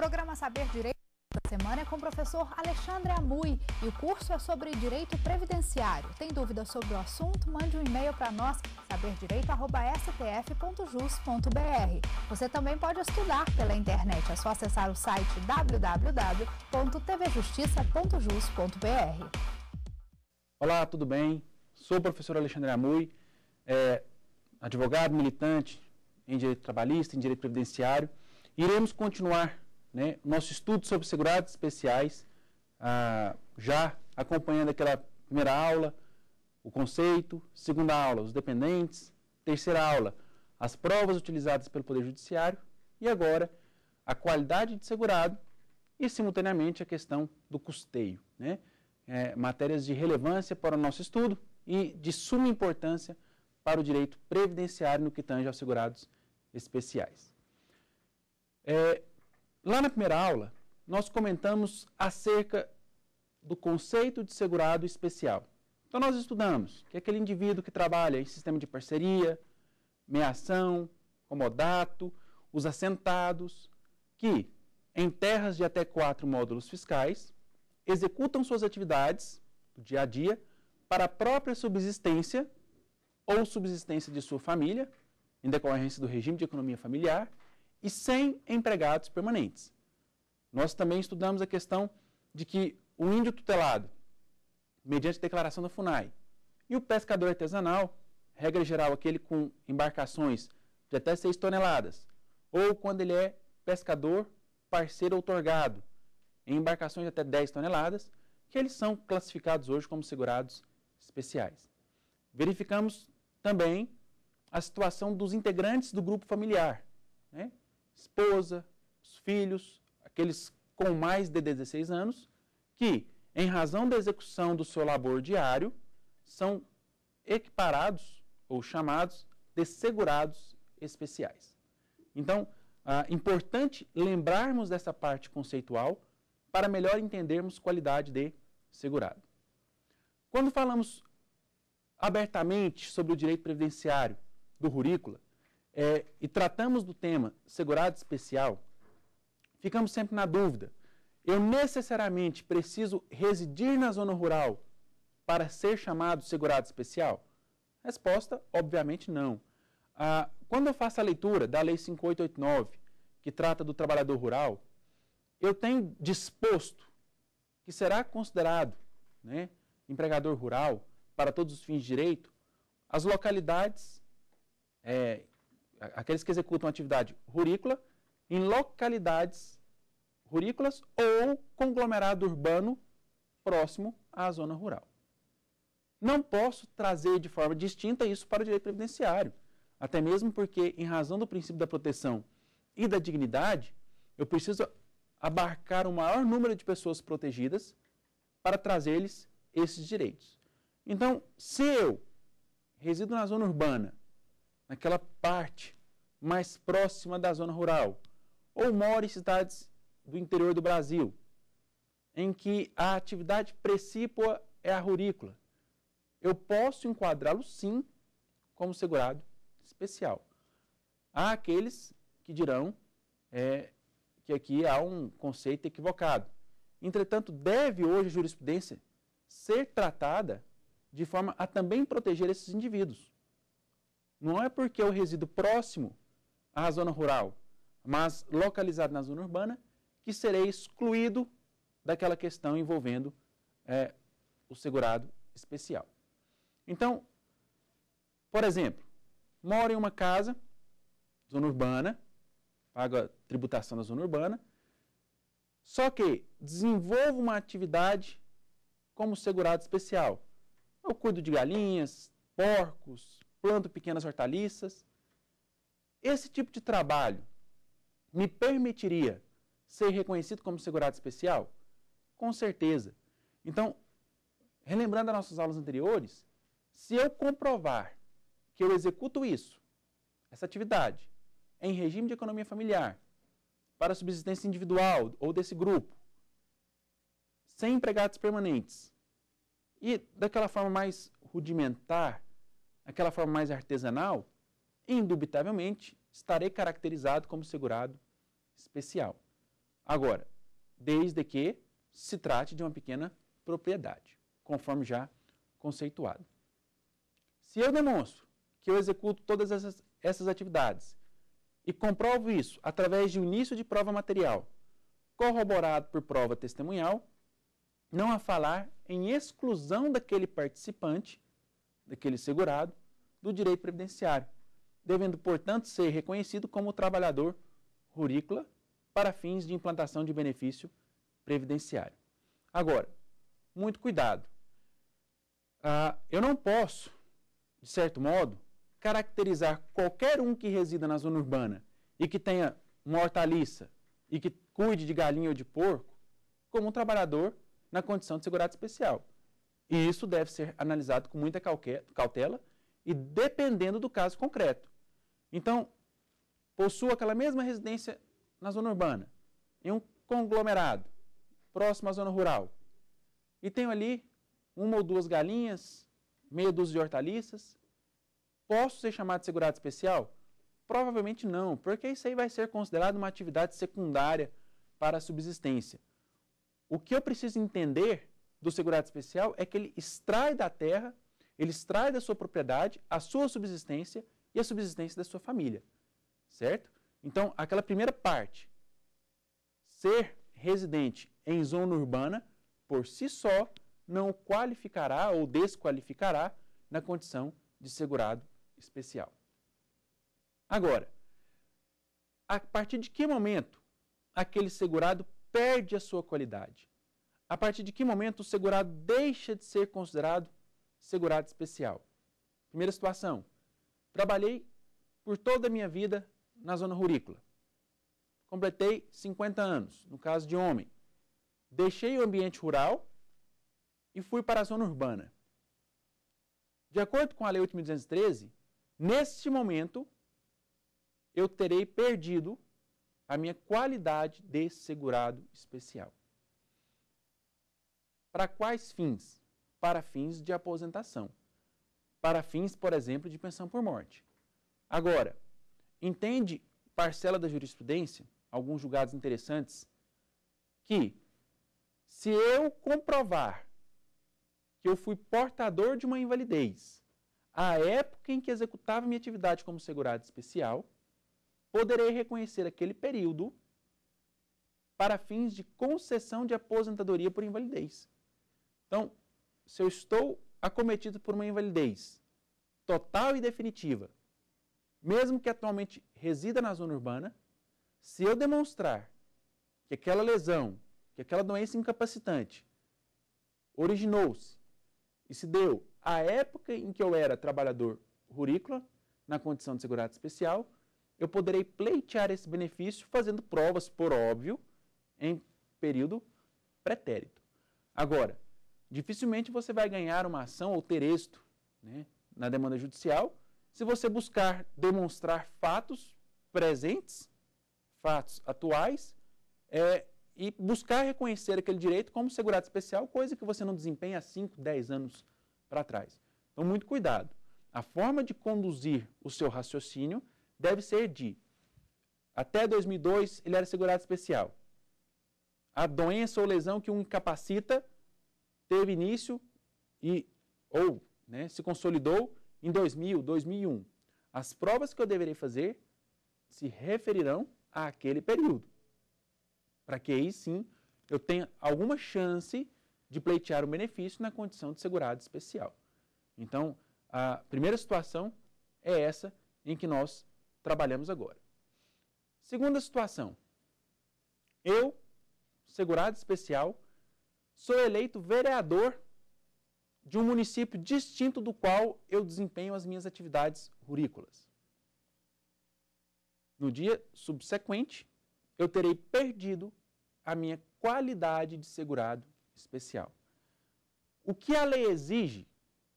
Programa Saber Direito da semana é com o professor Alexandre Amui e o curso é sobre direito previdenciário. Tem dúvidas sobre o assunto? Mande um e-mail para nós, saberdireito.stf.jus.br. Você também pode estudar pela internet, é só acessar o site www.tvjustiça.jus.br. Olá, tudo bem? Sou o professor Alexandre Amui, é, advogado militante em direito trabalhista, em direito previdenciário. Iremos continuar né? Nosso estudo sobre segurados especiais, ah, já acompanhando aquela primeira aula, o conceito, segunda aula, os dependentes, terceira aula, as provas utilizadas pelo Poder Judiciário e agora a qualidade de segurado e, simultaneamente, a questão do custeio. Né? É, matérias de relevância para o nosso estudo e de suma importância para o direito previdenciário no que tange aos segurados especiais. É, Lá na primeira aula, nós comentamos acerca do conceito de segurado especial. Então, nós estudamos que é aquele indivíduo que trabalha em sistema de parceria, meação, comodato, os assentados, que, em terras de até quatro módulos fiscais, executam suas atividades do dia a dia para a própria subsistência ou subsistência de sua família, em decorrência do regime de economia familiar, e 100 empregados permanentes. Nós também estudamos a questão de que o índio tutelado, mediante declaração da FUNAI, e o pescador artesanal, regra geral, aquele com embarcações de até 6 toneladas, ou quando ele é pescador parceiro outorgado, em embarcações de até 10 toneladas, que eles são classificados hoje como segurados especiais. Verificamos também a situação dos integrantes do grupo familiar. Né? esposa, os filhos, aqueles com mais de 16 anos, que, em razão da execução do seu labor diário, são equiparados ou chamados de segurados especiais. Então, é importante lembrarmos dessa parte conceitual para melhor entendermos qualidade de segurado. Quando falamos abertamente sobre o direito previdenciário do Rurícola, é, e tratamos do tema segurado especial, ficamos sempre na dúvida. Eu necessariamente preciso residir na zona rural para ser chamado segurado especial? Resposta, obviamente não. Ah, quando eu faço a leitura da Lei 5889, que trata do trabalhador rural, eu tenho disposto que será considerado né, empregador rural para todos os fins de direito as localidades é, aqueles que executam atividade rurícola em localidades rurícolas ou conglomerado urbano próximo à zona rural. Não posso trazer de forma distinta isso para o direito previdenciário, até mesmo porque, em razão do princípio da proteção e da dignidade, eu preciso abarcar o maior número de pessoas protegidas para trazer-lhes esses direitos. Então, se eu resido na zona urbana naquela parte mais próxima da zona rural, ou mora em cidades do interior do Brasil, em que a atividade precípua é a rurícola. Eu posso enquadrá-lo, sim, como segurado especial. Há aqueles que dirão é, que aqui há um conceito equivocado. Entretanto, deve hoje a jurisprudência ser tratada de forma a também proteger esses indivíduos. Não é porque eu resido próximo à zona rural, mas localizado na zona urbana, que serei excluído daquela questão envolvendo é, o segurado especial. Então, por exemplo, moro em uma casa, zona urbana, pago a tributação da zona urbana, só que desenvolvo uma atividade como segurado especial. Eu cuido de galinhas, porcos, planto pequenas hortaliças. Esse tipo de trabalho me permitiria ser reconhecido como segurado especial? Com certeza. Então, relembrando as nossas aulas anteriores, se eu comprovar que eu executo isso, essa atividade, em regime de economia familiar, para subsistência individual ou desse grupo, sem empregados permanentes, e daquela forma mais rudimentar, aquela forma mais artesanal, indubitavelmente estarei caracterizado como segurado especial. Agora, desde que se trate de uma pequena propriedade, conforme já conceituado. Se eu demonstro que eu executo todas essas, essas atividades e comprovo isso através de um início de prova material, corroborado por prova testemunhal, não há falar em exclusão daquele participante daquele segurado do direito previdenciário, devendo, portanto, ser reconhecido como trabalhador rurícola para fins de implantação de benefício previdenciário. Agora, muito cuidado. Ah, eu não posso, de certo modo, caracterizar qualquer um que resida na zona urbana e que tenha uma hortaliça e que cuide de galinha ou de porco como um trabalhador na condição de segurado especial. E isso deve ser analisado com muita cautela e dependendo do caso concreto. Então, possua aquela mesma residência na zona urbana, em um conglomerado, próximo à zona rural. E tenho ali uma ou duas galinhas, meia dúzia de hortaliças. Posso ser chamado de segurado especial? Provavelmente não, porque isso aí vai ser considerado uma atividade secundária para a subsistência. O que eu preciso entender do segurado especial é que ele extrai da terra, ele extrai da sua propriedade a sua subsistência e a subsistência da sua família. Certo? Então, aquela primeira parte, ser residente em zona urbana, por si só, não qualificará ou desqualificará na condição de segurado especial. Agora, a partir de que momento aquele segurado perde a sua qualidade? a partir de que momento o segurado deixa de ser considerado segurado especial? Primeira situação, trabalhei por toda a minha vida na zona rurícola. Completei 50 anos, no caso de homem. Deixei o ambiente rural e fui para a zona urbana. De acordo com a Lei 8.213, neste momento eu terei perdido a minha qualidade de segurado especial. Para quais fins? Para fins de aposentação. Para fins, por exemplo, de pensão por morte. Agora, entende parcela da jurisprudência, alguns julgados interessantes, que se eu comprovar que eu fui portador de uma invalidez à época em que executava minha atividade como segurado especial, poderei reconhecer aquele período para fins de concessão de aposentadoria por invalidez. Então, se eu estou acometido por uma invalidez total e definitiva, mesmo que atualmente resida na zona urbana, se eu demonstrar que aquela lesão, que aquela doença incapacitante originou-se e se deu à época em que eu era trabalhador rurícola, na condição de segurado especial, eu poderei pleitear esse benefício fazendo provas, por óbvio, em período pretérito. Agora, dificilmente você vai ganhar uma ação ou ter êxito né, na demanda judicial se você buscar demonstrar fatos presentes, fatos atuais, é, e buscar reconhecer aquele direito como segurado especial, coisa que você não desempenha há 5, 10 anos para trás. Então, muito cuidado. A forma de conduzir o seu raciocínio deve ser de até 2002 ele era segurado especial. A doença ou lesão que o incapacita teve início e ou né, se consolidou em 2000, 2001. As provas que eu deverei fazer se referirão àquele período, para que aí sim eu tenha alguma chance de pleitear o benefício na condição de segurado especial. Então, a primeira situação é essa em que nós trabalhamos agora. Segunda situação, eu, segurado especial, sou eleito vereador de um município distinto do qual eu desempenho as minhas atividades rurícolas. No dia subsequente, eu terei perdido a minha qualidade de segurado especial. O que a lei exige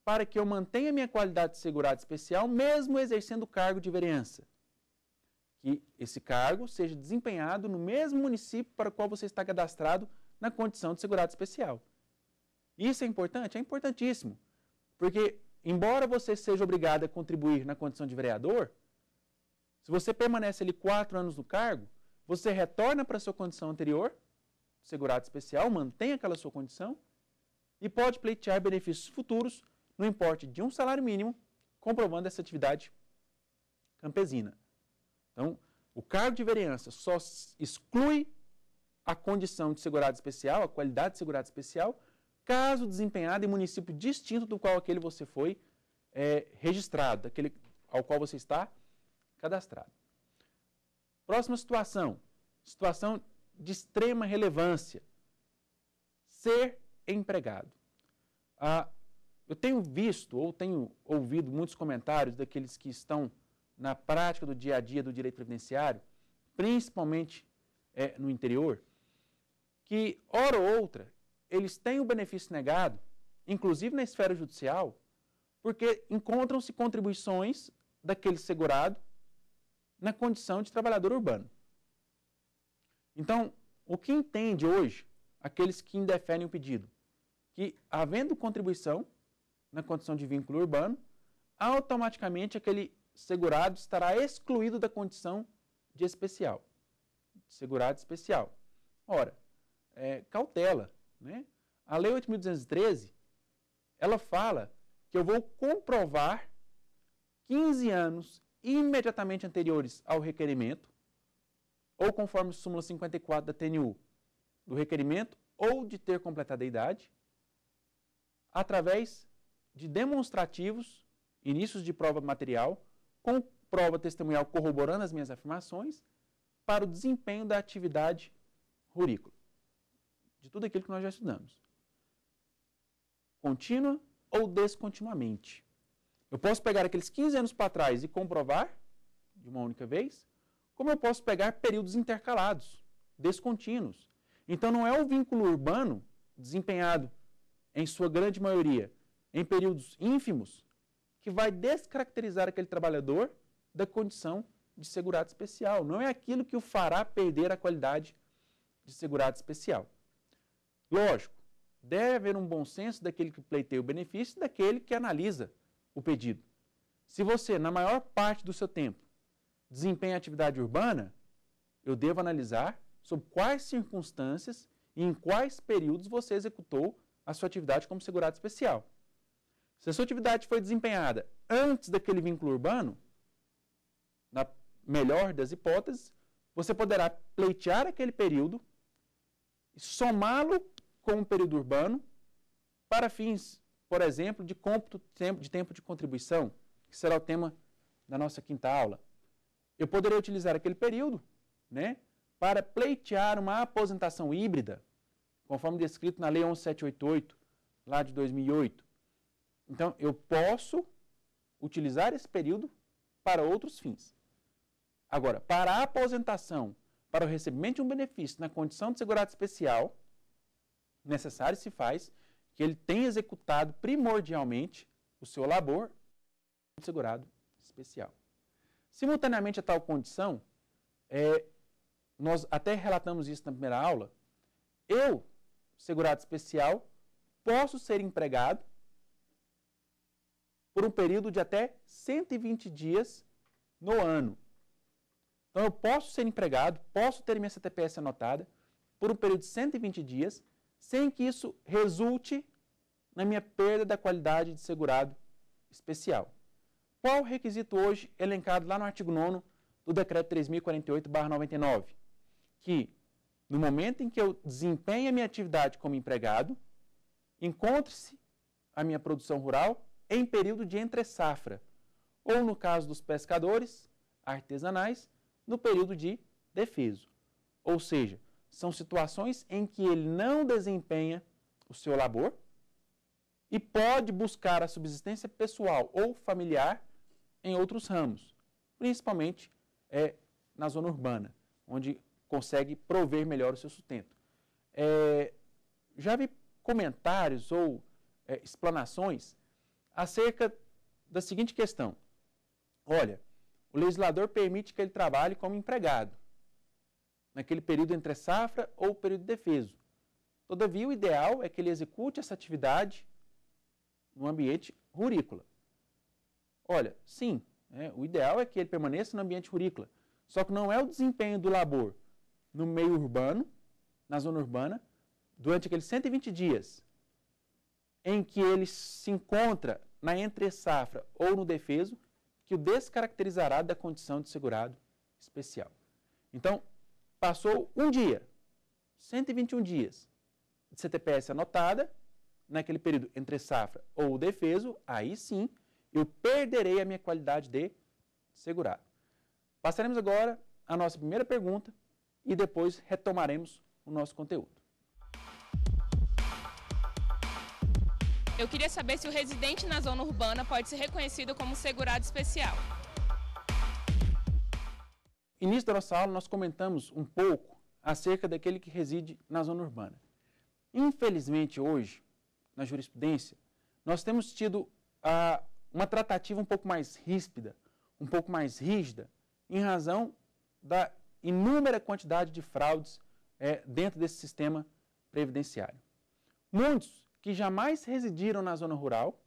para que eu mantenha minha qualidade de segurado especial, mesmo exercendo o cargo de vereança? Que esse cargo seja desempenhado no mesmo município para o qual você está cadastrado na condição de segurado especial. Isso é importante? É importantíssimo. Porque, embora você seja obrigado a contribuir na condição de vereador, se você permanece ali quatro anos no cargo, você retorna para a sua condição anterior, segurado especial, mantém aquela sua condição e pode pleitear benefícios futuros no importe de um salário mínimo, comprovando essa atividade campesina. Então, o cargo de vereança só exclui a condição de segurado especial, a qualidade de segurado especial, caso desempenhado em município distinto do qual aquele você foi é, registrado, daquele ao qual você está cadastrado. Próxima situação, situação de extrema relevância, ser empregado. Ah, eu tenho visto ou tenho ouvido muitos comentários daqueles que estão na prática do dia a dia do direito previdenciário, principalmente é, no interior, que, hora ou outra, eles têm o benefício negado, inclusive na esfera judicial, porque encontram-se contribuições daquele segurado na condição de trabalhador urbano. Então, o que entende hoje aqueles que indeferem o pedido? Que, havendo contribuição na condição de vínculo urbano, automaticamente aquele segurado estará excluído da condição de especial, de segurado especial. Ora, é, cautela. Né? A Lei 8.213, ela fala que eu vou comprovar 15 anos imediatamente anteriores ao requerimento, ou conforme súmula 54 da TNU, do requerimento ou de ter completado a idade, através de demonstrativos, inícios de prova material, com prova testemunhal corroborando as minhas afirmações, para o desempenho da atividade rurícola de tudo aquilo que nós já estudamos. Contínua ou descontinuamente. Eu posso pegar aqueles 15 anos para trás e comprovar de uma única vez, como eu posso pegar períodos intercalados, descontínuos. Então não é o vínculo urbano desempenhado em sua grande maioria em períodos ínfimos que vai descaracterizar aquele trabalhador da condição de segurado especial. Não é aquilo que o fará perder a qualidade de segurado especial. Lógico, deve haver um bom senso daquele que pleiteia o benefício e daquele que analisa o pedido. Se você, na maior parte do seu tempo, desempenha atividade urbana, eu devo analisar sob quais circunstâncias e em quais períodos você executou a sua atividade como segurado especial. Se a sua atividade foi desempenhada antes daquele vínculo urbano, na melhor das hipóteses, você poderá pleitear aquele período, e somá-lo com o período urbano para fins, por exemplo, de cômputo de tempo de contribuição, que será o tema da nossa quinta aula. Eu poderia utilizar aquele período né, para pleitear uma aposentação híbrida, conforme descrito na Lei 11788, lá de 2008. Então, eu posso utilizar esse período para outros fins. Agora, para a aposentação, para o recebimento de um benefício na condição de segurado especial, necessário se faz que ele tenha executado primordialmente o seu labor de segurado especial. Simultaneamente a tal condição, é, nós até relatamos isso na primeira aula, eu, segurado especial, posso ser empregado por um período de até 120 dias no ano. Então, eu posso ser empregado, posso ter minha CTPS anotada por um período de 120 dias sem que isso resulte na minha perda da qualidade de segurado especial. Qual o requisito hoje elencado lá no artigo 9 do decreto 3048/99, que no momento em que eu desempenho a minha atividade como empregado, encontre-se a minha produção rural em período de entre safra, ou no caso dos pescadores artesanais, no período de defeso. Ou seja, são situações em que ele não desempenha o seu labor e pode buscar a subsistência pessoal ou familiar em outros ramos, principalmente é, na zona urbana, onde consegue prover melhor o seu sustento. É, já vi comentários ou é, explanações acerca da seguinte questão: olha, o legislador permite que ele trabalhe como empregado, naquele período entre safra ou período defeso. Todavia, o ideal é que ele execute essa atividade no ambiente rurícola. Olha, sim, né, o ideal é que ele permaneça no ambiente rurícola, só que não é o desempenho do labor no meio urbano, na zona urbana, durante aqueles 120 dias em que ele se encontra na entre-safra ou no defeso, que o descaracterizará da condição de segurado especial. Então, Passou um dia, 121 dias de CTPS anotada, naquele período entre safra ou defeso, aí sim eu perderei a minha qualidade de segurado. Passaremos agora a nossa primeira pergunta e depois retomaremos o nosso conteúdo. Eu queria saber se o residente na zona urbana pode ser reconhecido como segurado especial início da nossa aula, nós comentamos um pouco acerca daquele que reside na zona urbana. Infelizmente, hoje, na jurisprudência, nós temos tido ah, uma tratativa um pouco mais ríspida, um pouco mais rígida, em razão da inúmera quantidade de fraudes é, dentro desse sistema previdenciário. Muitos que jamais residiram na zona rural,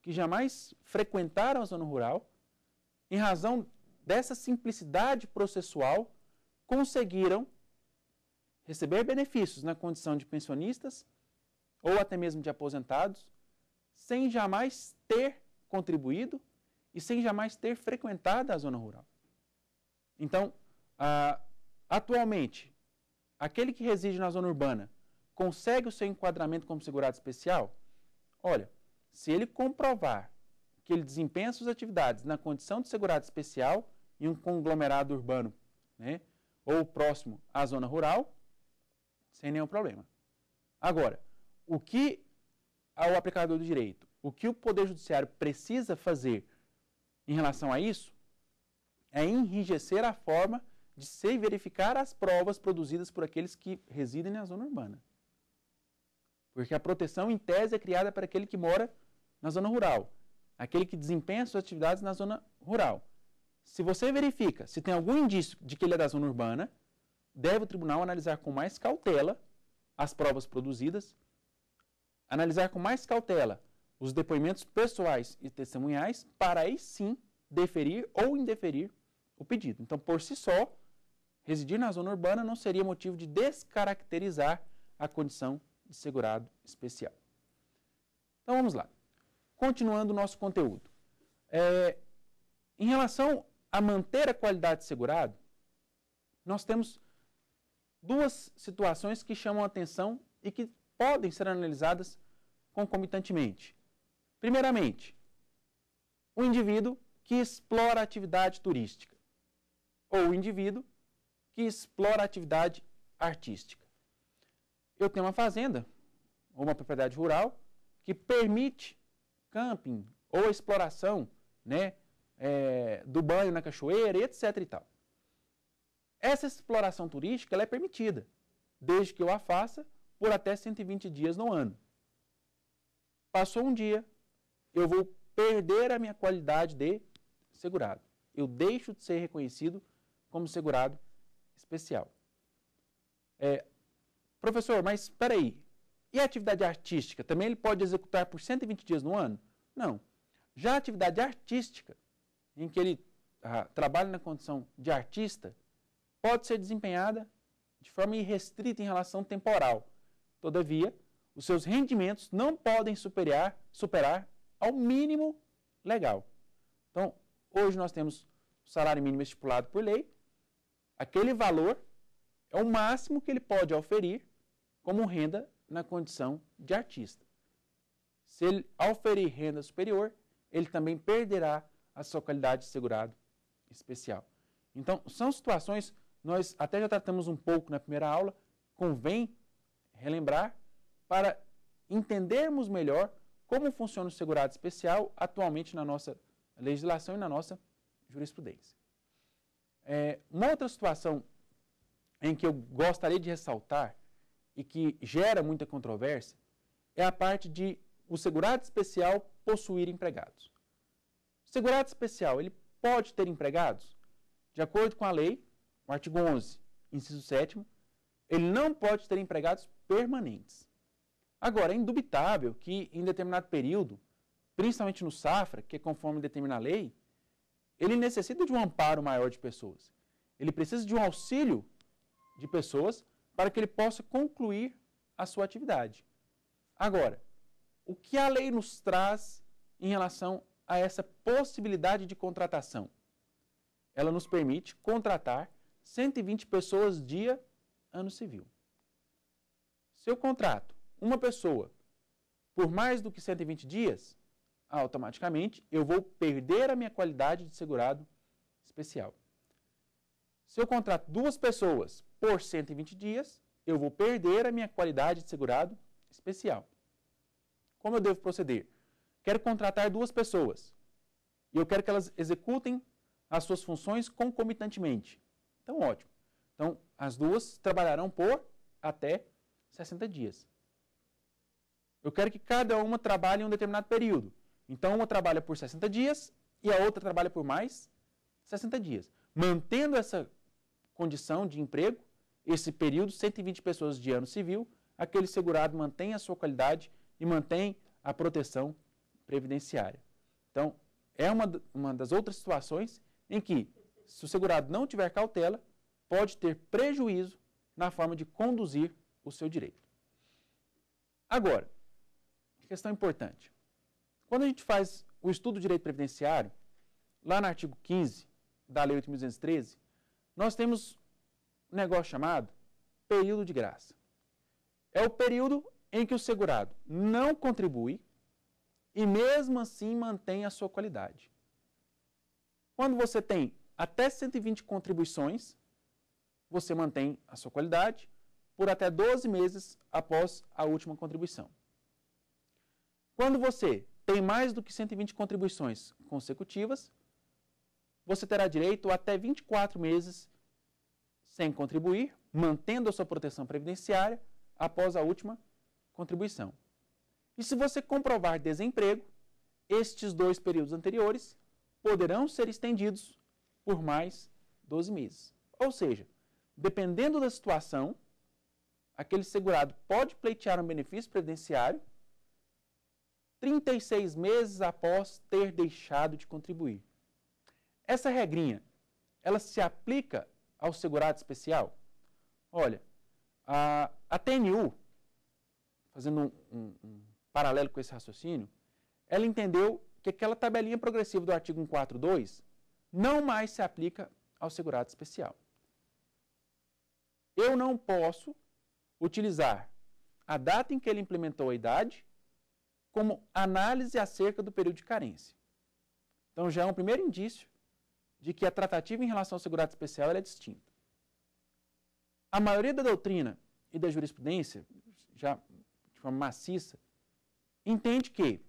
que jamais frequentaram a zona rural, em razão dessa simplicidade processual, conseguiram receber benefícios na condição de pensionistas ou até mesmo de aposentados, sem jamais ter contribuído e sem jamais ter frequentado a zona rural. Então, ah, atualmente, aquele que reside na zona urbana consegue o seu enquadramento como segurado especial? Olha, se ele comprovar que ele desempenha suas atividades na condição de segurado especial, em um conglomerado urbano, né? ou próximo à zona rural, sem nenhum problema. Agora, o que o aplicador do direito, o que o Poder Judiciário precisa fazer em relação a isso, é enrijecer a forma de se verificar as provas produzidas por aqueles que residem na zona urbana. Porque a proteção, em tese, é criada para aquele que mora na zona rural, aquele que desempenha suas atividades na zona rural. Se você verifica se tem algum indício de que ele é da zona urbana, deve o tribunal analisar com mais cautela as provas produzidas, analisar com mais cautela os depoimentos pessoais e testemunhais para aí sim deferir ou indeferir o pedido. Então, por si só, residir na zona urbana não seria motivo de descaracterizar a condição de segurado especial. Então, vamos lá. Continuando o nosso conteúdo. É, em relação a manter a qualidade de segurado, nós temos duas situações que chamam a atenção e que podem ser analisadas concomitantemente. Primeiramente, o indivíduo que explora a atividade turística ou o indivíduo que explora a atividade artística. Eu tenho uma fazenda ou uma propriedade rural que permite camping ou exploração, né, é, do banho na cachoeira, etc e tal. Essa exploração turística ela é permitida, desde que eu a faça por até 120 dias no ano. Passou um dia, eu vou perder a minha qualidade de segurado. Eu deixo de ser reconhecido como segurado especial. É, professor, mas espera aí. E a atividade artística? Também ele pode executar por 120 dias no ano? Não. Já a atividade artística, em que ele ah, trabalha na condição de artista pode ser desempenhada de forma irrestrita em relação temporal. Todavia, os seus rendimentos não podem superar, superar ao mínimo legal. Então, hoje nós temos o salário mínimo estipulado por lei. Aquele valor é o máximo que ele pode oferir como renda na condição de artista. Se ele oferir renda superior, ele também perderá a sua qualidade de segurado especial. Então, são situações, nós até já tratamos um pouco na primeira aula, convém relembrar para entendermos melhor como funciona o segurado especial atualmente na nossa legislação e na nossa jurisprudência. É, uma outra situação em que eu gostaria de ressaltar e que gera muita controvérsia é a parte de o segurado especial possuir empregados. Segurado especial, ele pode ter empregados? De acordo com a lei, o artigo 11, inciso 7 ele não pode ter empregados permanentes. Agora, é indubitável que em determinado período, principalmente no safra, que é conforme determina a lei, ele necessita de um amparo maior de pessoas. Ele precisa de um auxílio de pessoas para que ele possa concluir a sua atividade. Agora, o que a lei nos traz em relação a essa possibilidade de contratação. Ela nos permite contratar 120 pessoas dia ano civil. Se eu contrato uma pessoa por mais do que 120 dias, automaticamente eu vou perder a minha qualidade de segurado especial. Se eu contrato duas pessoas por 120 dias, eu vou perder a minha qualidade de segurado especial. Como eu devo proceder? Quero contratar duas pessoas e eu quero que elas executem as suas funções concomitantemente. Então, ótimo. Então, as duas trabalharão por até 60 dias. Eu quero que cada uma trabalhe em um determinado período. Então, uma trabalha por 60 dias e a outra trabalha por mais 60 dias. Mantendo essa condição de emprego, esse período, 120 pessoas de ano civil, aquele segurado mantém a sua qualidade e mantém a proteção previdenciária. Então, é uma, uma das outras situações em que, se o segurado não tiver cautela, pode ter prejuízo na forma de conduzir o seu direito. Agora, questão importante. Quando a gente faz o estudo do direito previdenciário, lá no artigo 15 da Lei 8.213, nós temos um negócio chamado período de graça. É o período em que o segurado não contribui e mesmo assim mantém a sua qualidade. Quando você tem até 120 contribuições, você mantém a sua qualidade por até 12 meses após a última contribuição. Quando você tem mais do que 120 contribuições consecutivas, você terá direito a até 24 meses sem contribuir, mantendo a sua proteção previdenciária após a última contribuição. E se você comprovar desemprego, estes dois períodos anteriores poderão ser estendidos por mais 12 meses. Ou seja, dependendo da situação, aquele segurado pode pleitear um benefício previdenciário 36 meses após ter deixado de contribuir. Essa regrinha, ela se aplica ao segurado especial? Olha, a, a TNU, fazendo um, um, um paralelo com esse raciocínio, ela entendeu que aquela tabelinha progressiva do artigo 142 não mais se aplica ao segurado especial. Eu não posso utilizar a data em que ele implementou a idade como análise acerca do período de carência. Então já é um primeiro indício de que a tratativa em relação ao segurado especial é distinta. A maioria da doutrina e da jurisprudência, já de forma maciça, entende que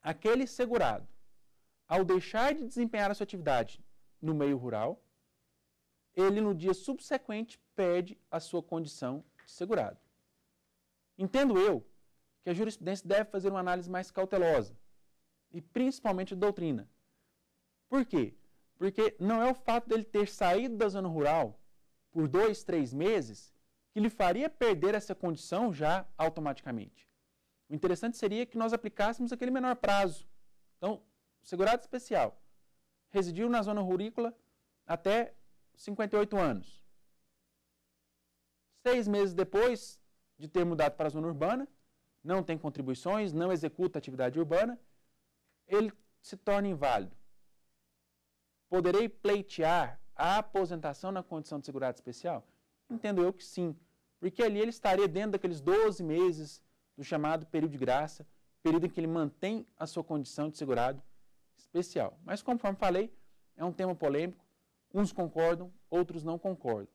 aquele segurado, ao deixar de desempenhar a sua atividade no meio rural, ele no dia subsequente perde a sua condição de segurado. Entendo eu que a jurisprudência deve fazer uma análise mais cautelosa e principalmente a doutrina. Por quê? Porque não é o fato dele ter saído da zona rural por dois, três meses que lhe faria perder essa condição já automaticamente. O interessante seria que nós aplicássemos aquele menor prazo. Então, segurado especial residiu na zona rurícola até 58 anos. Seis meses depois de ter mudado para a zona urbana, não tem contribuições, não executa atividade urbana, ele se torna inválido. Poderei pleitear a aposentação na condição de segurado especial? Entendo eu que sim, porque ali ele estaria dentro daqueles 12 meses do chamado período de graça, período em que ele mantém a sua condição de segurado especial. Mas, conforme falei, é um tema polêmico, uns concordam, outros não concordam.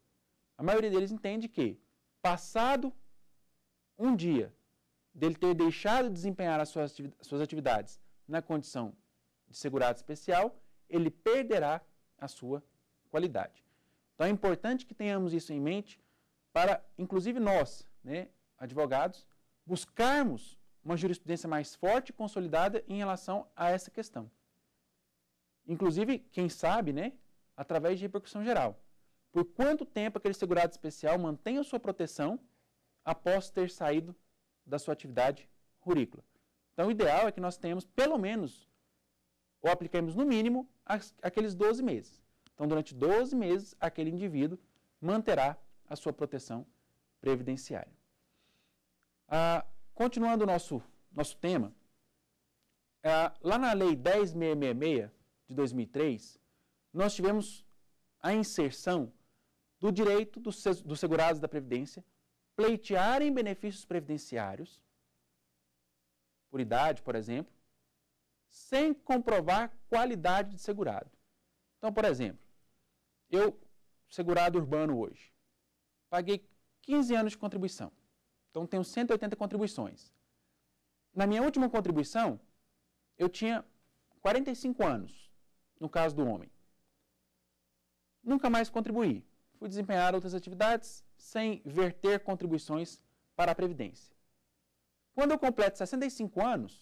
A maioria deles entende que, passado um dia dele ter deixado de desempenhar as suas atividades na condição de segurado especial, ele perderá a sua qualidade. Então é importante que tenhamos isso em mente para, inclusive nós, né, advogados, buscarmos uma jurisprudência mais forte e consolidada em relação a essa questão. Inclusive, quem sabe, né, através de repercussão geral. Por quanto tempo aquele segurado especial mantém a sua proteção após ter saído da sua atividade rurícola? Então, o ideal é que nós tenhamos pelo menos, ou apliquemos no mínimo, aqueles 12 meses. Então, durante 12 meses, aquele indivíduo manterá a sua proteção previdenciária. Ah, continuando o nosso, nosso tema, ah, lá na Lei 10.666 de 2003, nós tivemos a inserção do direito dos, dos segurados da Previdência pleitearem benefícios previdenciários, por idade, por exemplo, sem comprovar qualidade de segurado. Então, por exemplo, eu, segurado urbano hoje, paguei 15 anos de contribuição. Então tenho 180 contribuições. Na minha última contribuição, eu tinha 45 anos, no caso do homem. Nunca mais contribuí. Fui desempenhar outras atividades sem verter contribuições para a Previdência. Quando eu completo 65 anos,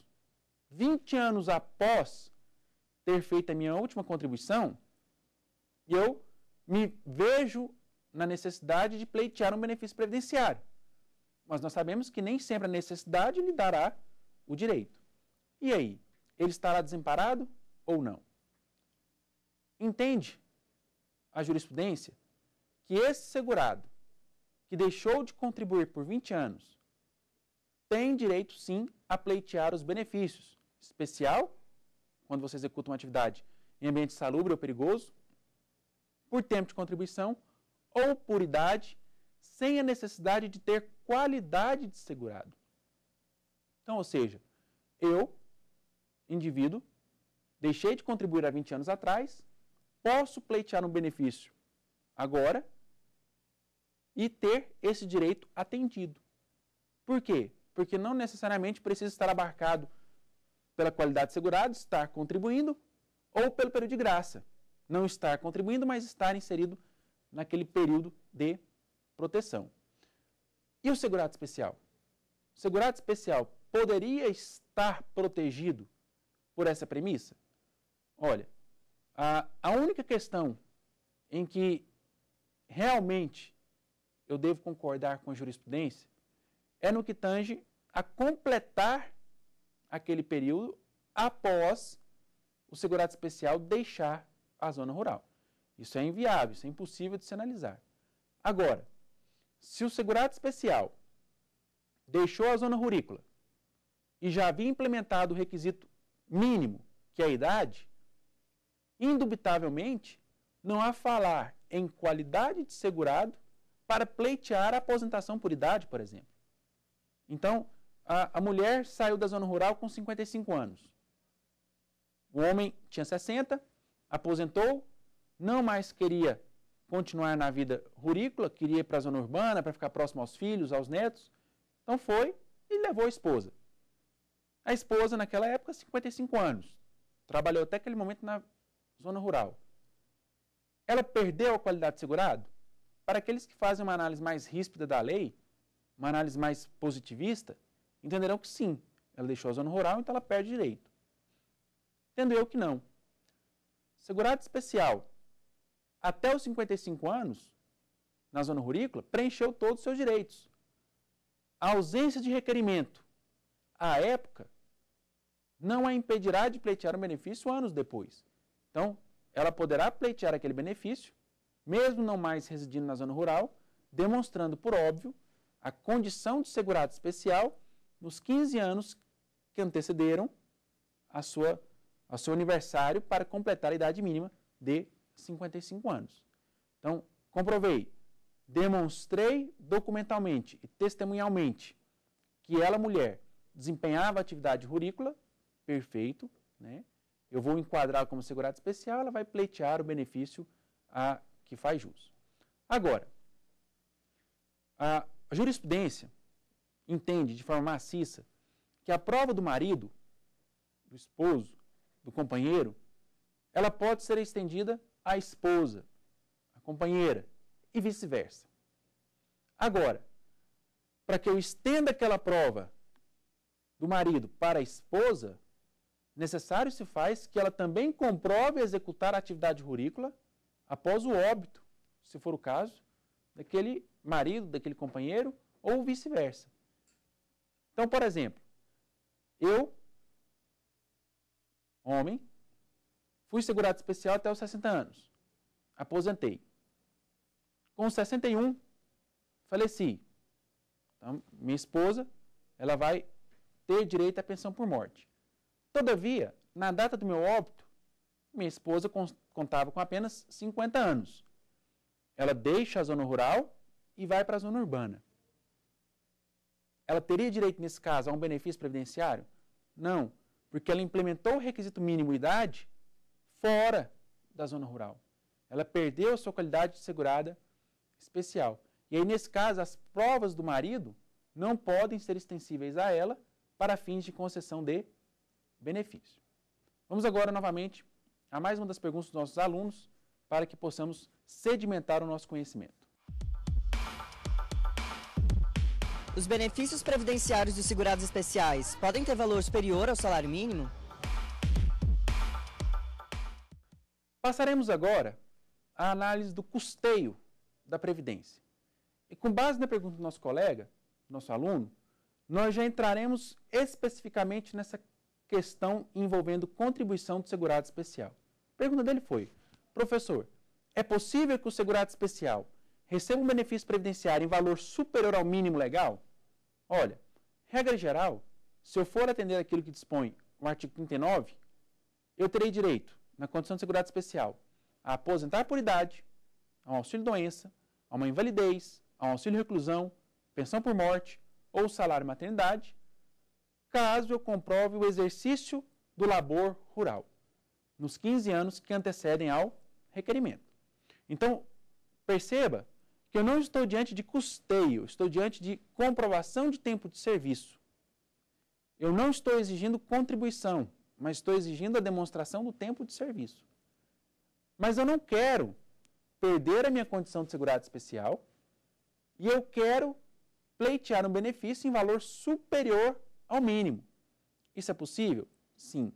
20 anos após ter feito a minha última contribuição, eu me vejo na necessidade de pleitear um benefício previdenciário. Mas nós sabemos que nem sempre a necessidade lhe dará o direito. E aí? Ele estará desamparado ou não? Entende a jurisprudência que esse segurado que deixou de contribuir por 20 anos tem direito sim a pleitear os benefícios, especial quando você executa uma atividade em ambiente salubre ou perigoso, por tempo de contribuição ou por idade, sem a necessidade de ter qualidade de segurado. Então, ou seja, eu, indivíduo, deixei de contribuir há 20 anos atrás, posso pleitear um benefício agora e ter esse direito atendido. Por quê? Porque não necessariamente precisa estar abarcado pela qualidade de segurado estar contribuindo, ou pelo período de graça, não estar contribuindo, mas estar inserido naquele período de proteção. E o segurado especial? O segurado especial poderia estar protegido por essa premissa? Olha, a, a única questão em que realmente eu devo concordar com a jurisprudência é no que tange a completar aquele período após o segurado especial deixar a zona rural. Isso é inviável, isso é impossível de se analisar. Agora, se o segurado especial deixou a zona rurícola e já havia implementado o requisito mínimo, que é a idade, indubitavelmente não há falar em qualidade de segurado para pleitear a aposentação por idade, por exemplo. Então, a, a, mulher saiu da zona rural com 55 anos. O homem tinha 60, aposentou, não mais queria continuar na vida rurícola, queria ir para a zona urbana para ficar próximo aos filhos, aos netos. Então foi e levou a esposa. A esposa, naquela época, 55 anos. Trabalhou até aquele momento na zona rural. Ela perdeu a qualidade de segurado? Para aqueles que fazem uma análise mais ríspida da lei, uma análise mais positivista, entenderão que sim, ela deixou a zona rural, então ela perde direito. Entendo eu que não. Segurado especial, até os 55 anos, na zona rurícola, preencheu todos os seus direitos. A ausência de requerimento à época não a impedirá de pleitear o benefício anos depois. Então, ela poderá pleitear aquele benefício, mesmo não mais residindo na zona rural, demonstrando, por óbvio, a condição de segurado especial nos 15 anos que antecederam a sua, a seu aniversário para completar a idade mínima de 55 anos. Então, comprovei, demonstrei documentalmente e testemunhalmente que ela, mulher, desempenhava atividade rurícola, perfeito, né? Eu vou enquadrar como segurado especial, ela vai pleitear o benefício a que faz jus. Agora, a jurisprudência entende de forma maciça que a prova do marido, do esposo, do companheiro, ela pode ser estendida a esposa, a companheira, e vice-versa. Agora, para que eu estenda aquela prova do marido para a esposa, necessário se faz que ela também comprove executar a atividade rurícola após o óbito, se for o caso, daquele marido, daquele companheiro, ou vice-versa. Então, por exemplo, eu, homem, Fui segurado especial até os 60 anos. Aposentei. Com 61, faleci. Então, minha esposa, ela vai ter direito à pensão por morte. Todavia, na data do meu óbito, minha esposa contava com apenas 50 anos. Ela deixa a zona rural e vai para a zona urbana. Ela teria direito, nesse caso, a um benefício previdenciário? Não, porque ela implementou o requisito mínimo idade fora da zona rural. Ela perdeu a sua qualidade de segurada especial. E aí, nesse caso, as provas do marido não podem ser extensíveis a ela para fins de concessão de benefício. Vamos agora novamente a mais uma das perguntas dos nossos alunos para que possamos sedimentar o nosso conhecimento. Os benefícios previdenciários dos segurados especiais podem ter valor superior ao salário mínimo? Passaremos agora à análise do custeio da Previdência. E com base na pergunta do nosso colega, nosso aluno, nós já entraremos especificamente nessa questão envolvendo contribuição do segurado especial. A pergunta dele foi, professor, é possível que o segurado especial receba um benefício previdenciário em valor superior ao mínimo legal? Olha, regra geral, se eu for atender aquilo que dispõe o artigo 39, eu terei direito na condição de segurado especial a aposentar por idade, a um auxílio-doença, a uma invalidez, a um auxílio-reclusão, pensão por morte ou salário-maternidade, caso eu comprove o exercício do labor rural, nos 15 anos que antecedem ao requerimento. Então, perceba que eu não estou diante de custeio, estou diante de comprovação de tempo de serviço. Eu não estou exigindo contribuição mas estou exigindo a demonstração do tempo de serviço. Mas eu não quero perder a minha condição de segurado especial e eu quero pleitear um benefício em valor superior ao mínimo. Isso é possível? Sim.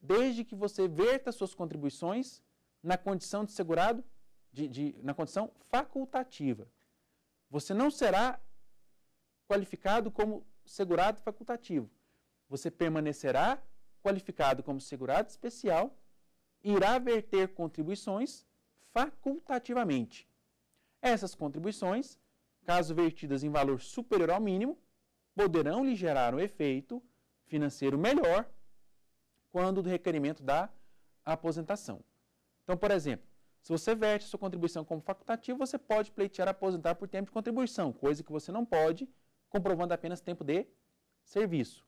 Desde que você verta suas contribuições na condição de segurado, de, de, na condição facultativa. Você não será qualificado como segurado facultativo. Você permanecerá qualificado como segurado especial irá verter contribuições facultativamente. Essas contribuições, caso vertidas em valor superior ao mínimo, poderão lhe gerar um efeito financeiro melhor quando do requerimento da aposentação. Então, por exemplo, se você verte sua contribuição como facultativa, você pode pleitear aposentar por tempo de contribuição, coisa que você não pode comprovando apenas tempo de serviço.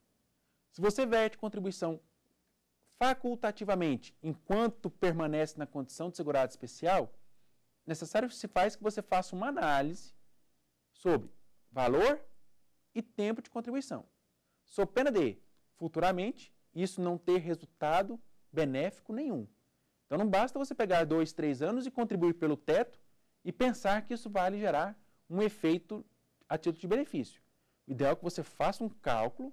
Se você verte contribuição facultativamente, enquanto permanece na condição de segurado especial, necessário se faz que você faça uma análise sobre valor e tempo de contribuição. Sou pena de, futuramente, isso não ter resultado benéfico nenhum. Então não basta você pegar dois, três anos e contribuir pelo teto e pensar que isso vai lhe gerar um efeito a título de benefício. O ideal é que você faça um cálculo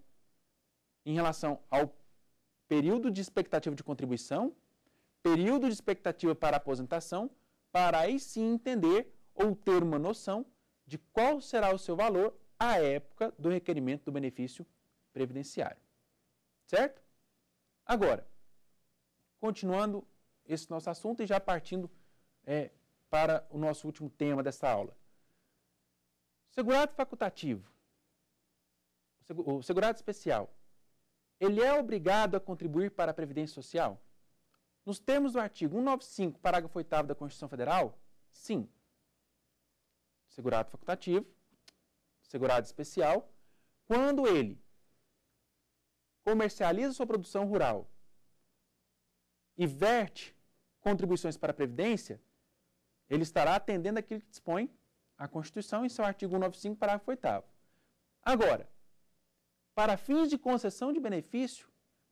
em relação ao período de expectativa de contribuição, período de expectativa para aposentação, para aí sim entender ou ter uma noção de qual será o seu valor à época do requerimento do benefício previdenciário. Certo? Agora, continuando esse nosso assunto e já partindo é, para o nosso último tema dessa aula. Segurado facultativo, o segurado especial, ele é obrigado a contribuir para a Previdência Social? Nos termos do artigo 195, parágrafo 8 da Constituição Federal, sim. Segurado facultativo, segurado especial, quando ele comercializa sua produção rural e verte contribuições para a Previdência, ele estará atendendo aquilo que dispõe a Constituição em seu artigo 195, parágrafo 8 Agora, para fins de concessão de benefício,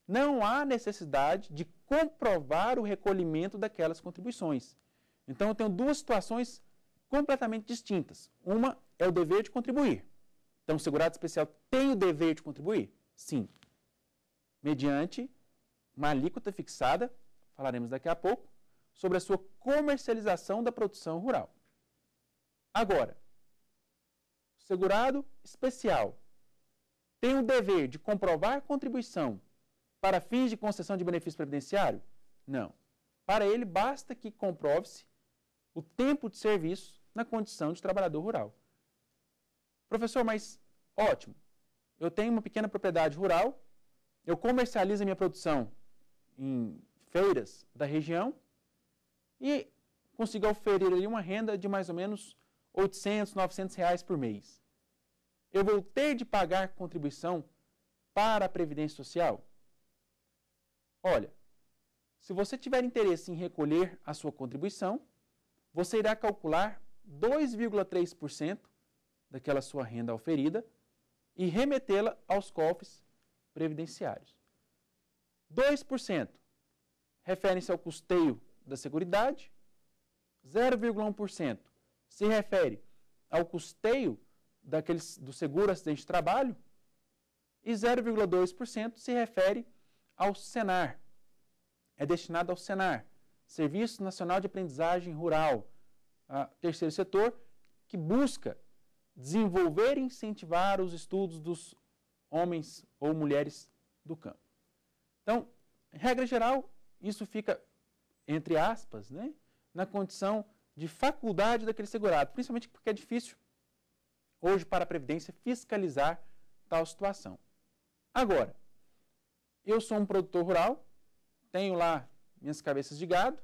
não há necessidade de comprovar o recolhimento daquelas contribuições. Então, eu tenho duas situações completamente distintas. Uma é o dever de contribuir. Então, o segurado especial tem o dever de contribuir? Sim. Mediante uma alíquota fixada, falaremos daqui a pouco, sobre a sua comercialização da produção rural. Agora, o segurado especial tem o dever de comprovar contribuição para fins de concessão de benefício previdenciário? Não. Para ele, basta que comprove-se o tempo de serviço na condição de trabalhador rural. Professor, mas ótimo, eu tenho uma pequena propriedade rural, eu comercializo a minha produção em feiras da região e consigo oferir ali uma renda de mais ou menos 800, 900 reais por mês eu vou ter de pagar contribuição para a Previdência Social? Olha, se você tiver interesse em recolher a sua contribuição, você irá calcular 2,3% daquela sua renda oferida e remetê-la aos cofres previdenciários. 2% refere-se ao custeio da Seguridade, 0,1% se refere ao custeio daqueles, do seguro acidente de trabalho e 0,2% se refere ao Senar. É destinado ao Senar, Serviço Nacional de Aprendizagem Rural, terceiro setor, que busca desenvolver e incentivar os estudos dos homens ou mulheres do campo. Então, regra geral, isso fica, entre aspas, né, na condição de faculdade daquele segurado, principalmente porque é difícil hoje para a Previdência fiscalizar tal situação. Agora, eu sou um produtor rural, tenho lá minhas cabeças de gado,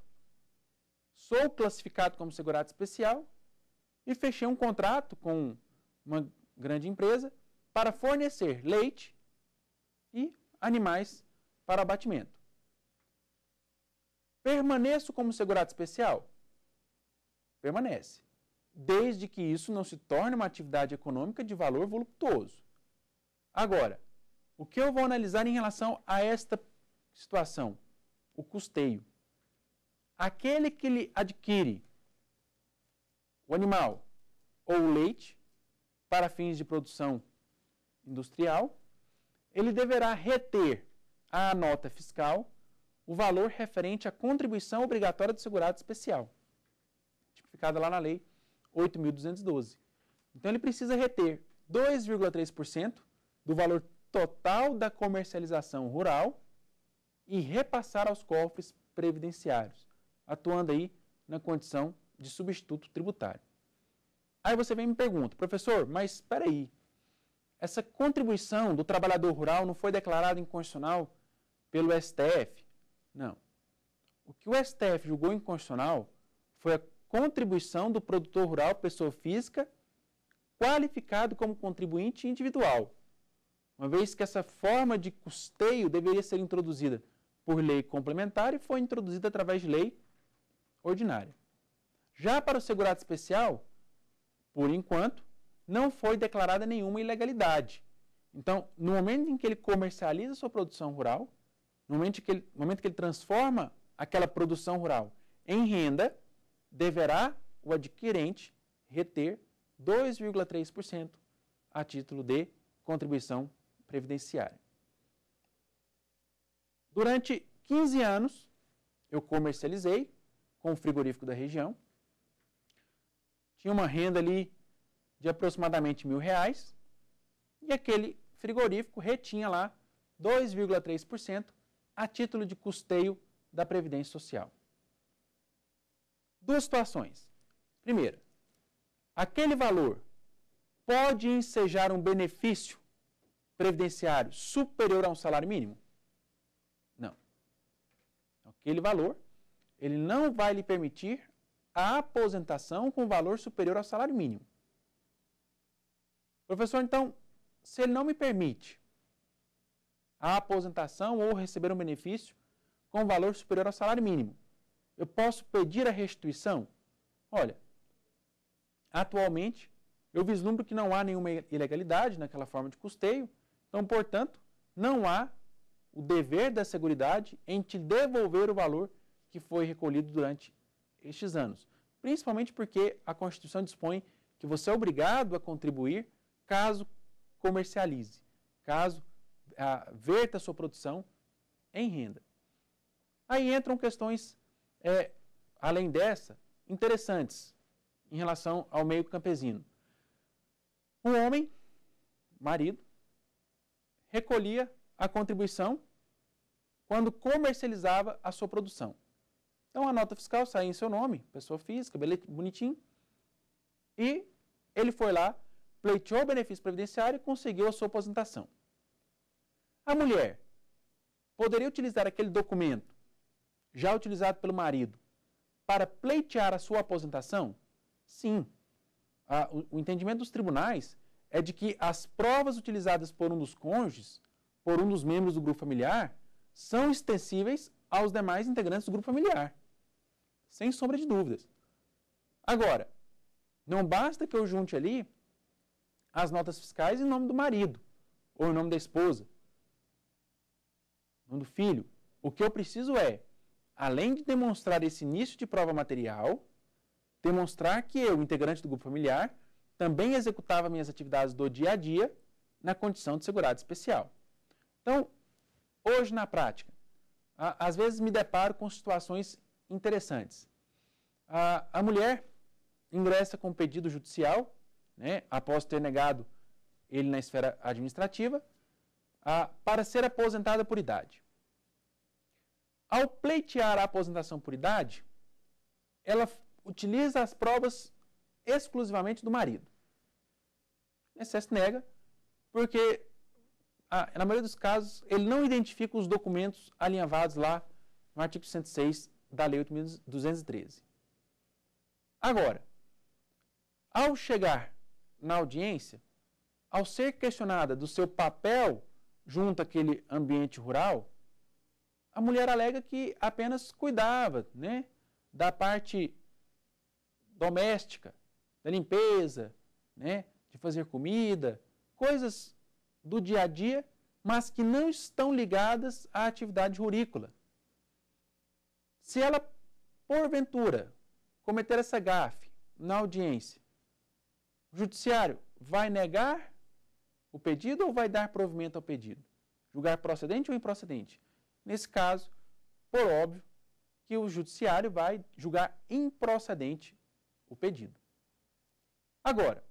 sou classificado como segurado especial e fechei um contrato com uma grande empresa para fornecer leite e animais para abatimento. Permaneço como segurado especial? Permanece desde que isso não se torne uma atividade econômica de valor voluptuoso. Agora, o que eu vou analisar em relação a esta situação? O custeio. Aquele que lhe adquire o animal ou o leite para fins de produção industrial, ele deverá reter à nota fiscal o valor referente à contribuição obrigatória do segurado especial, tipificada lá na lei 8.212. Então ele precisa reter 2,3% do valor total da comercialização rural e repassar aos cofres previdenciários, atuando aí na condição de substituto tributário. Aí você vem e me pergunta, professor, mas espera aí, essa contribuição do trabalhador rural não foi declarada inconstitucional pelo STF? Não. O que o STF julgou inconstitucional foi a contribuição do produtor rural, pessoa física, qualificado como contribuinte individual, uma vez que essa forma de custeio deveria ser introduzida por lei complementar e foi introduzida através de lei ordinária. Já para o segurado especial, por enquanto, não foi declarada nenhuma ilegalidade. Então, no momento em que ele comercializa sua produção rural, no momento, que ele, no momento que ele transforma aquela produção rural em renda, deverá o adquirente reter 2,3% a título de contribuição previdenciária. Durante 15 anos, eu comercializei com o frigorífico da região. Tinha uma renda ali de aproximadamente mil reais. E aquele frigorífico retinha lá 2,3% a título de custeio da Previdência Social duas situações. Primeira, aquele valor pode ensejar um benefício previdenciário superior a um salário mínimo? Não. Aquele valor, ele não vai lhe permitir a aposentação com valor superior ao salário mínimo. Professor, então, se ele não me permite a aposentação ou receber um benefício com valor superior ao salário mínimo, eu posso pedir a restituição? Olha, atualmente eu vislumbro que não há nenhuma ilegalidade naquela forma de custeio, então, portanto, não há o dever da Seguridade em te devolver o valor que foi recolhido durante estes anos. Principalmente porque a Constituição dispõe que você é obrigado a contribuir caso comercialize, caso ah, verta sua produção em renda. Aí entram questões é, além dessa, interessantes em relação ao meio campesino. O homem, marido, recolhia a contribuição quando comercializava a sua produção. Então a nota fiscal saía em seu nome, pessoa física, bonitinho. E ele foi lá, pleiteou o benefício previdenciário e conseguiu a sua aposentação. A mulher poderia utilizar aquele documento já utilizado pelo marido para pleitear a sua aposentação? Sim. Ah, o, o entendimento dos tribunais é de que as provas utilizadas por um dos cônjuges, por um dos membros do grupo familiar, são extensíveis aos demais integrantes do grupo familiar. Sem sombra de dúvidas. Agora, não basta que eu junte ali as notas fiscais em nome do marido, ou em nome da esposa, em nome do filho. O que eu preciso é além de demonstrar esse início de prova material, demonstrar que eu, integrante do grupo familiar, também executava minhas atividades do dia a dia na condição de segurado especial. Então, hoje na prática, às vezes me deparo com situações interessantes. A, mulher ingressa com pedido judicial, né, após ter negado ele na esfera administrativa, para ser aposentada por idade. Ao pleitear a aposentação por idade, ela utiliza as provas exclusivamente do marido. Excesso nega, porque ah, na maioria dos casos ele não identifica os documentos alinhavados lá no artigo 106 da Lei 8.213. Agora, ao chegar na audiência, ao ser questionada do seu papel junto àquele ambiente rural, a mulher alega que apenas cuidava né, da parte doméstica, da limpeza, né, de fazer comida, coisas do dia a dia, mas que não estão ligadas à atividade rurícola. Se ela, porventura, cometer essa gafe na audiência, o judiciário vai negar o pedido ou vai dar provimento ao pedido? Julgar procedente ou improcedente? Nesse caso, por óbvio, que o judiciário vai julgar improcedente o pedido. Agora,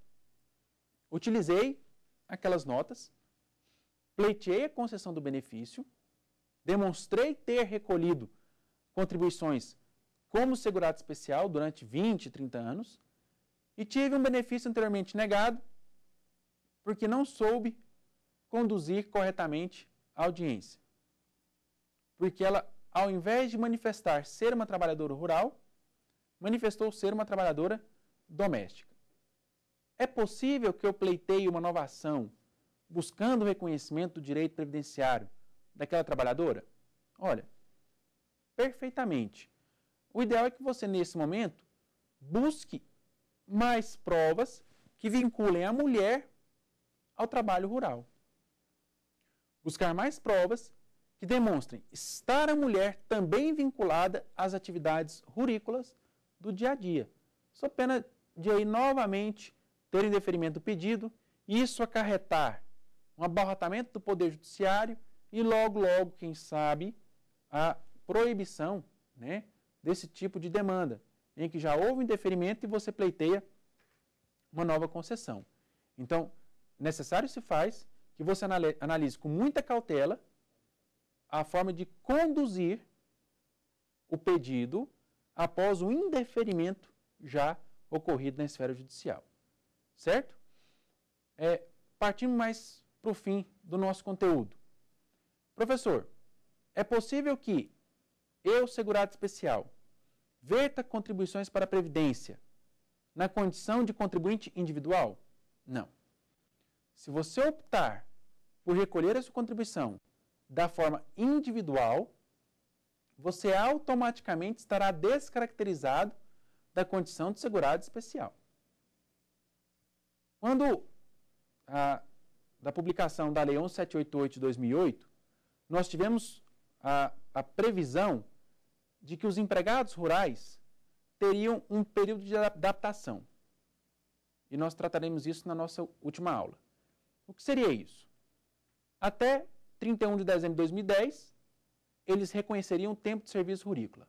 utilizei aquelas notas, pleiteei a concessão do benefício, demonstrei ter recolhido contribuições como segurado especial durante 20, 30 anos e tive um benefício anteriormente negado porque não soube conduzir corretamente a audiência porque ela, ao invés de manifestar ser uma trabalhadora rural, manifestou ser uma trabalhadora doméstica. É possível que eu pleiteie uma nova ação buscando o reconhecimento do direito previdenciário daquela trabalhadora? Olha, perfeitamente. O ideal é que você, nesse momento, busque mais provas que vinculem a mulher ao trabalho rural. Buscar mais provas que demonstrem estar a mulher também vinculada às atividades rurícolas do dia a dia. Só pena de aí novamente ter indeferimento do pedido e isso acarretar um abarrotamento do Poder Judiciário e logo, logo, quem sabe, a proibição né, desse tipo de demanda, em que já houve indeferimento e você pleiteia uma nova concessão. Então, necessário se faz que você analise com muita cautela a forma de conduzir o pedido após o indeferimento já ocorrido na esfera judicial. Certo? É, partindo mais para o fim do nosso conteúdo. Professor, é possível que eu, segurado especial, verta contribuições para a Previdência na condição de contribuinte individual? Não. Se você optar por recolher essa contribuição da forma individual, você automaticamente estará descaracterizado da condição de segurado especial. Quando a, da publicação da Lei 1788 de 2008, nós tivemos a, a previsão de que os empregados rurais teriam um período de adaptação. E nós trataremos isso na nossa última aula. O que seria isso? Até 31 de dezembro de 2010, eles reconheceriam o tempo de serviço rurícola.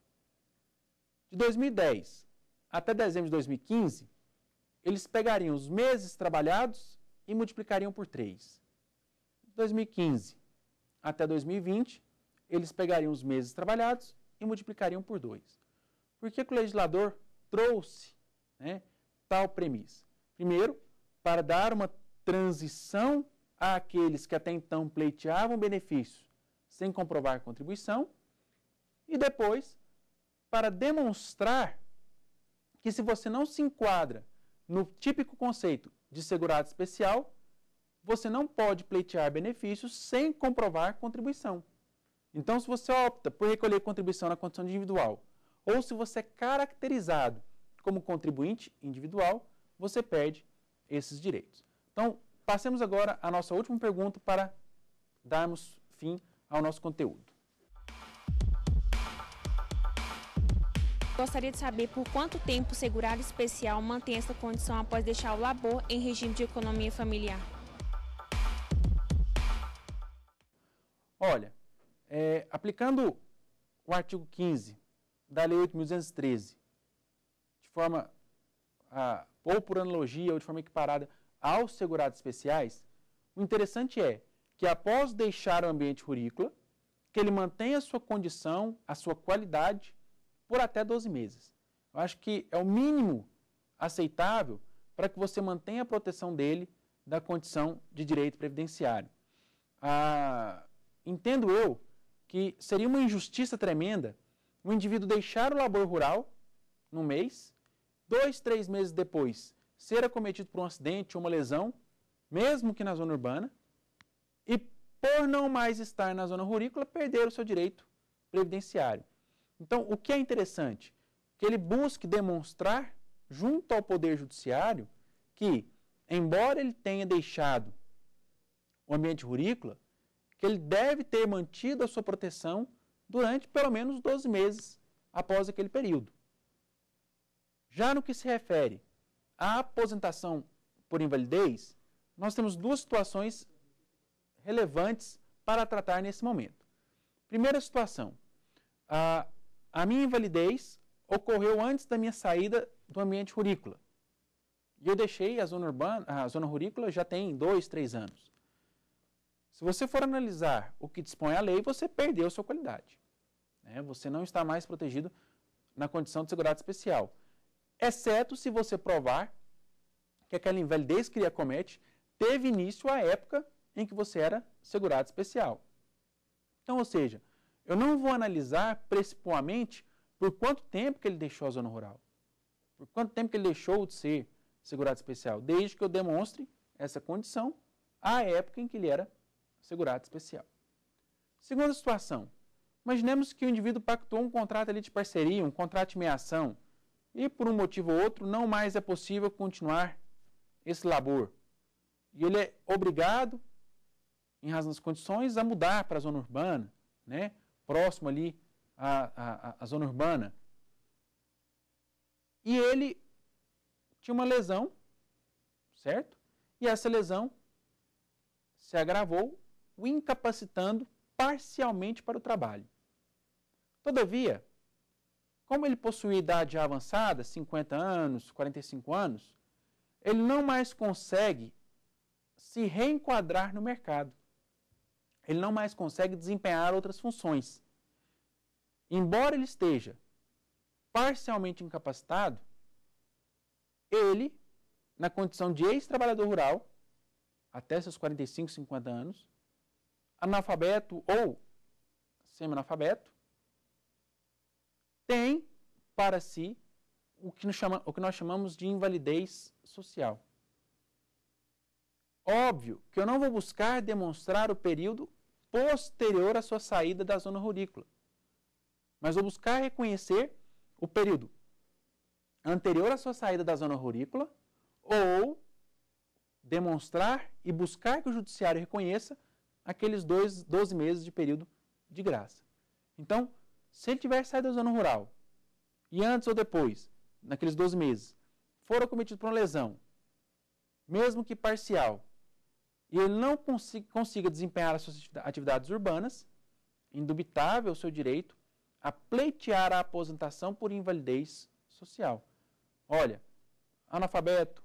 De 2010 até dezembro de 2015, eles pegariam os meses trabalhados e multiplicariam por 3. De 2015 até 2020, eles pegariam os meses trabalhados e multiplicariam por 2. Por que, que o legislador trouxe né, tal premissa? Primeiro, para dar uma transição àqueles que até então pleiteavam benefícios sem comprovar contribuição, e depois para demonstrar que se você não se enquadra no típico conceito de segurado especial, você não pode pleitear benefícios sem comprovar contribuição. Então, se você opta por recolher contribuição na condição individual, ou se você é caracterizado como contribuinte individual, você perde esses direitos. Então, Passemos agora à nossa última pergunta para darmos fim ao nosso conteúdo. Gostaria de saber por quanto tempo o segurado especial mantém essa condição após deixar o labor em regime de economia familiar. Olha, é, aplicando o artigo 15 da Lei 8.213, de forma, a, ah, ou por analogia ou de forma equiparada aos segurados especiais, o interessante é que após deixar o ambiente rurícola, que ele mantenha a sua condição, a sua qualidade por até 12 meses. Eu acho que é o mínimo aceitável para que você mantenha a proteção dele da condição de direito previdenciário. Ah, entendo eu que seria uma injustiça tremenda o indivíduo deixar o labor rural num mês, dois, três meses depois ser acometido por um acidente ou uma lesão, mesmo que na zona urbana, e por não mais estar na zona rurícola, perder o seu direito previdenciário. Então, o que é interessante? Que ele busque demonstrar, junto ao Poder Judiciário, que, embora ele tenha deixado o ambiente rurícola, que ele deve ter mantido a sua proteção durante pelo menos 12 meses após aquele período. Já no que se refere a aposentação por invalidez, nós temos duas situações relevantes para tratar nesse momento. Primeira situação, a, a minha invalidez ocorreu antes da minha saída do ambiente rurícola. E eu deixei a zona urbana, a zona rurícola já tem dois, três anos. Se você for analisar o que dispõe a lei, você perdeu sua qualidade. Né? Você não está mais protegido na condição de segurado especial exceto se você provar que aquela invalidez que ele acomete teve início à época em que você era segurado especial. Então, ou seja, eu não vou analisar principalmente por quanto tempo que ele deixou a zona rural, por quanto tempo que ele deixou de ser segurado especial, desde que eu demonstre essa condição à época em que ele era segurado especial. Segunda situação, imaginemos que o indivíduo pactou um contrato ali de parceria, um contrato de meiação, e por um motivo ou outro não mais é possível continuar esse labor. E ele é obrigado, em razão das condições, a mudar para a zona urbana, né? próximo ali à, à, à zona urbana. E ele tinha uma lesão, certo? E essa lesão se agravou, o incapacitando parcialmente para o trabalho. Todavia, como ele possui idade avançada, 50 anos, 45 anos, ele não mais consegue se reenquadrar no mercado. Ele não mais consegue desempenhar outras funções. Embora ele esteja parcialmente incapacitado, ele, na condição de ex-trabalhador rural, até seus 45, 50 anos, analfabeto ou semi-analfabeto, tem para si o que, chama, o que nós chamamos de invalidez social. Óbvio que eu não vou buscar demonstrar o período posterior à sua saída da zona rurícola, mas vou buscar reconhecer o período anterior à sua saída da zona rurícola ou demonstrar e buscar que o judiciário reconheça aqueles dois, 12 meses de período de graça. Então, se ele tiver saído da zona rural e antes ou depois, naqueles 12 meses, fora cometido por uma lesão, mesmo que parcial, e ele não consiga, consiga desempenhar as suas atividades urbanas, indubitável o seu direito a pleitear a aposentação por invalidez social. Olha, analfabeto,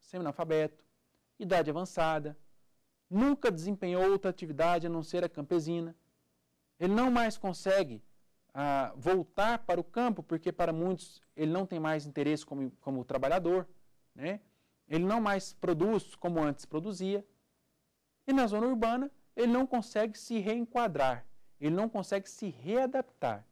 seminalfabeto, idade avançada, nunca desempenhou outra atividade a não ser a campesina, ele não mais consegue a voltar para o campo, porque para muitos ele não tem mais interesse como, como trabalhador, né? ele não mais produz como antes produzia. E na zona urbana, ele não consegue se reenquadrar, ele não consegue se readaptar.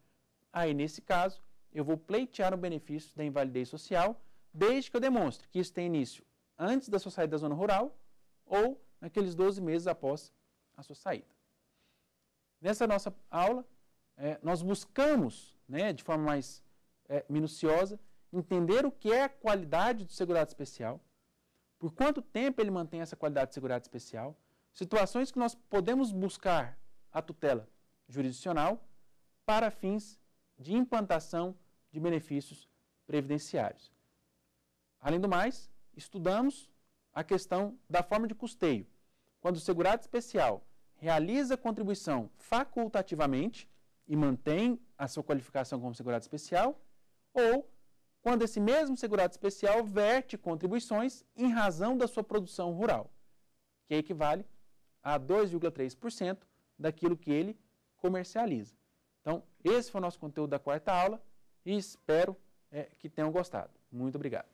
Aí, nesse caso, eu vou pleitear o benefício da invalidez social, desde que eu demonstre que isso tem início antes da sua saída da zona rural ou naqueles 12 meses após a sua saída. Nessa nossa aula, é, nós buscamos, né, de forma mais é, minuciosa, entender o que é a qualidade do segurado especial, por quanto tempo ele mantém essa qualidade de segurado especial, situações que nós podemos buscar a tutela jurisdicional para fins de implantação de benefícios previdenciários. Além do mais, estudamos a questão da forma de custeio. Quando o segurado especial realiza contribuição facultativamente, e mantém a sua qualificação como segurado especial, ou quando esse mesmo segurado especial verte contribuições em razão da sua produção rural, que equivale a 2,3% daquilo que ele comercializa. Então, esse foi o nosso conteúdo da quarta aula e espero é, que tenham gostado. Muito obrigado.